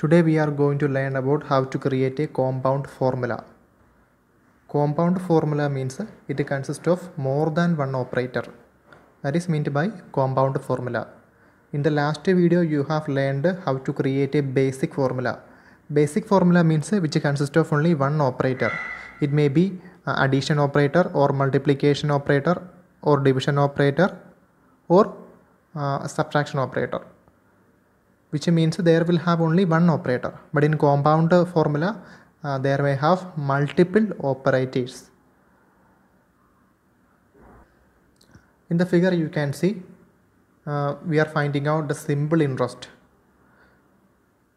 Today we are going to learn about how to create a compound formula. Compound formula means it consists of more than one operator. That is meant by compound formula. In the last video you have learned how to create a basic formula. Basic formula means which consists of only one operator. It may be uh, addition operator or multiplication operator or division operator or uh, subtraction operator which means there will have only one operator but in compound formula uh, there may have multiple operators in the figure you can see uh, we are finding out the simple interest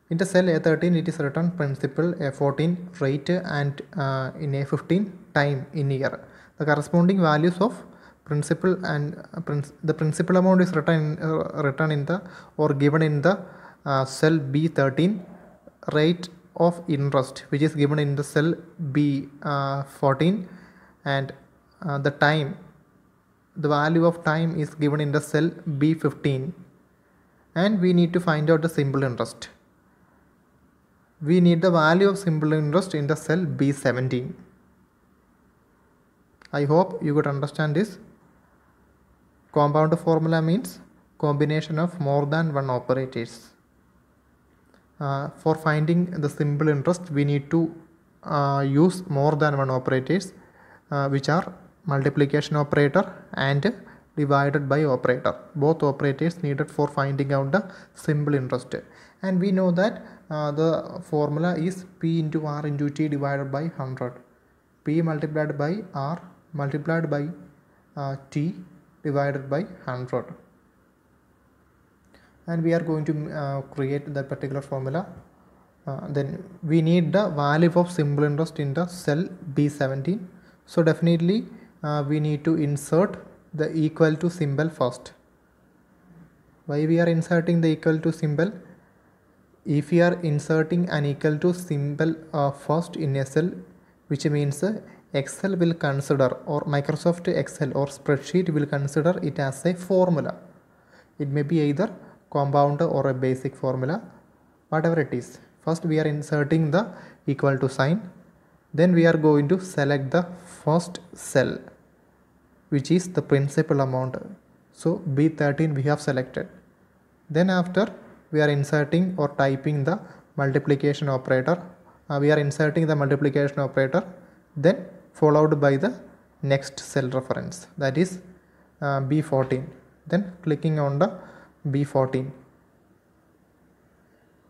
in the cell A13 it is written principal A14 rate and uh, in A15 time in year the corresponding values of principal and uh, prin the principal amount is written in, uh, written in the or given in the uh, cell B13 rate of interest which is given in the cell B14 and uh, the time the value of time is given in the cell B15 and we need to find out the simple interest. We need the value of simple interest in the cell B17. I hope you could understand this. Compound formula means combination of more than one operators. Uh, for finding the simple interest we need to uh, use more than one operators uh, which are multiplication operator and divided by operator both operators needed for finding out the simple interest and we know that uh, the formula is p into r into t divided by 100 p multiplied by r multiplied by uh, t divided by 100 and we are going to uh, create that particular formula uh, then we need the value of simple interest in the cell B17 so definitely uh, we need to insert the equal to symbol first why we are inserting the equal to symbol if we are inserting an equal to symbol uh, first in a cell which means uh, Excel will consider or Microsoft Excel or spreadsheet will consider it as a formula it may be either compound or a basic formula whatever it is first we are inserting the equal to sign then we are going to select the first cell which is the principal amount so b13 we have selected then after we are inserting or typing the multiplication operator uh, we are inserting the multiplication operator then followed by the next cell reference that is uh, b14 then clicking on the B14.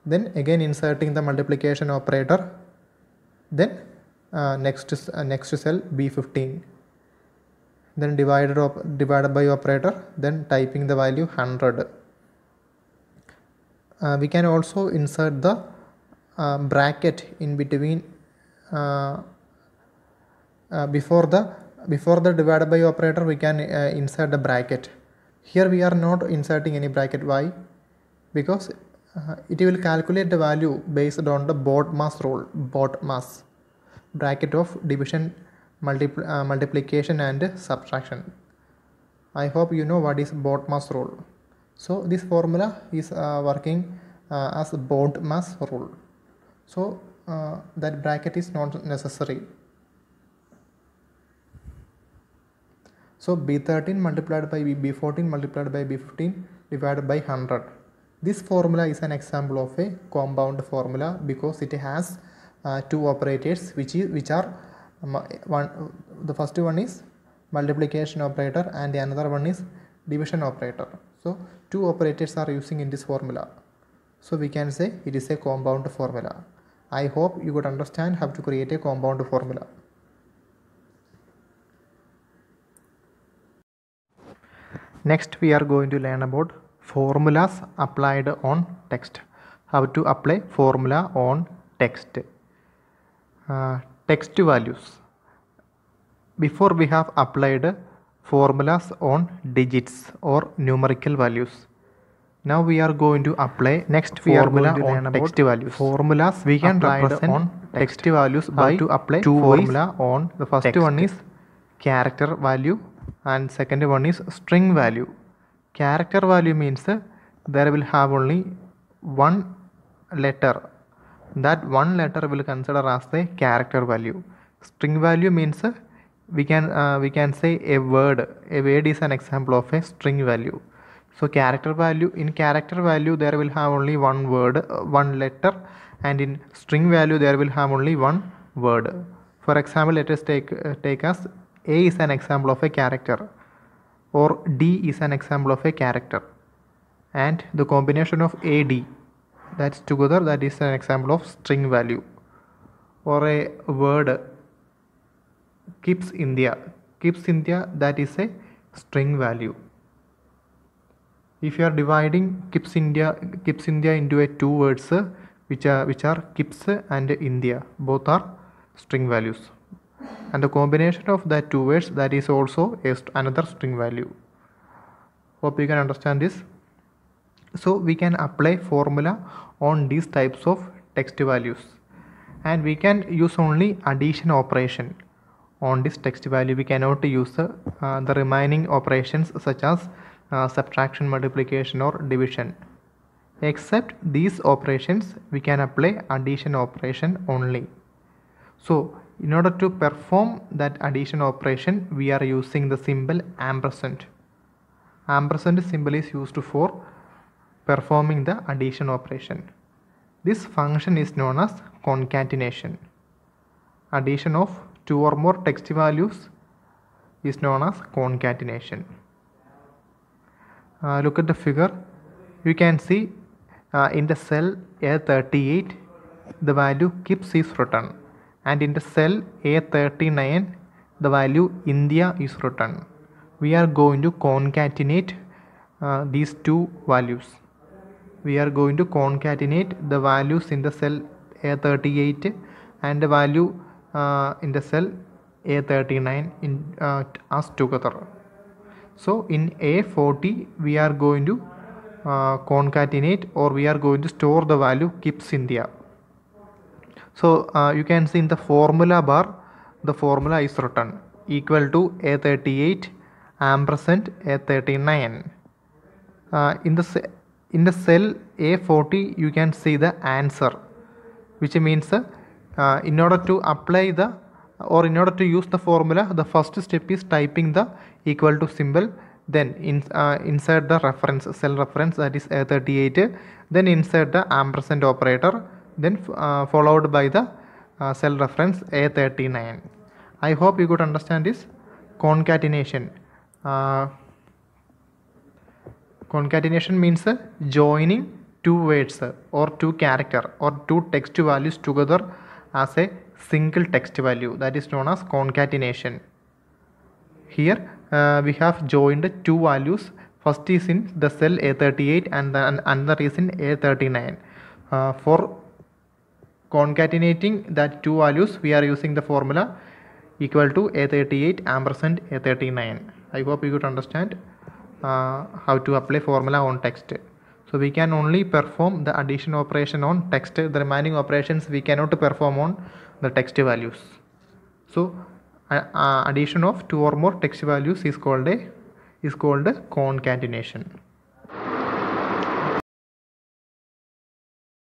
Then again inserting the multiplication operator, then uh, next uh, next cell B15. Then divided, op divided by operator, then typing the value 100. Uh, we can also insert the uh, bracket in between uh, uh before the before the divided by operator we can uh, insert the bracket here we are not inserting any bracket why because uh, it will calculate the value based on the board mass rule board mass bracket of division multipl uh, multiplication and subtraction i hope you know what is board mass rule so this formula is uh, working uh, as board mass rule so uh, that bracket is not necessary So B13 multiplied by B14 multiplied by B15 divided by 100. This formula is an example of a compound formula because it has uh, two operators which is which are um, one the first one is multiplication operator and the another one is division operator. So two operators are using in this formula. So we can say it is a compound formula. I hope you could understand how to create a compound formula. Next we are going to learn about formulas applied on text. How to apply formula on text. Uh, text values. Before we have applied formulas on digits or numerical values. Now we are going to apply next formula we on text values. Formulas we can represent on text, text values by to apply two formula ways. on the first text. one is character value and second one is string value character value means there will have only one letter that one letter will consider as the character value string value means we can uh, we can say a word a word is an example of a string value so character value in character value there will have only one word uh, one letter and in string value there will have only one word for example let us take uh, take as a is an example of a character or D is an example of a character and the combination of AD that's together that is an example of string value or a word keeps India keeps India that is a string value if you are dividing keeps India keeps India into a two words which are which are kips and India both are string values and the combination of the two words that is also another string value hope you can understand this so we can apply formula on these types of text values and we can use only addition operation on this text value we cannot use the, uh, the remaining operations such as uh, subtraction multiplication or division except these operations we can apply addition operation only so in order to perform that addition operation, we are using the symbol ampersand. Ampersand symbol is used for performing the addition operation. This function is known as concatenation. Addition of two or more text values is known as concatenation. Uh, look at the figure. You can see uh, in the cell A38 the value keeps is written and in the cell A39 the value India is written. We are going to concatenate uh, these two values. We are going to concatenate the values in the cell A38 and the value uh, in the cell A39 in, uh, as together. So in A40 we are going to uh, concatenate or we are going to store the value KIPS India. So uh, you can see in the formula bar, the formula is written equal to A38 ampersand A39. Uh, in the in the cell A40, you can see the answer, which means uh, in order to apply the or in order to use the formula, the first step is typing the equal to symbol then in, uh, insert the reference cell reference that is A38 then insert the ampersand operator then uh, followed by the uh, cell reference A39. I hope you could understand this concatenation. Uh, concatenation means uh, joining two words uh, or two character or two text values together as a single text value that is known as concatenation. Here uh, we have joined two values first is in the cell A38 and the another is in A39. for concatenating that two values we are using the formula equal to a38 ampersand a39 i hope you could understand uh, how to apply formula on text so we can only perform the addition operation on text the remaining operations we cannot perform on the text values so uh, addition of two or more text values is called a is called a concatenation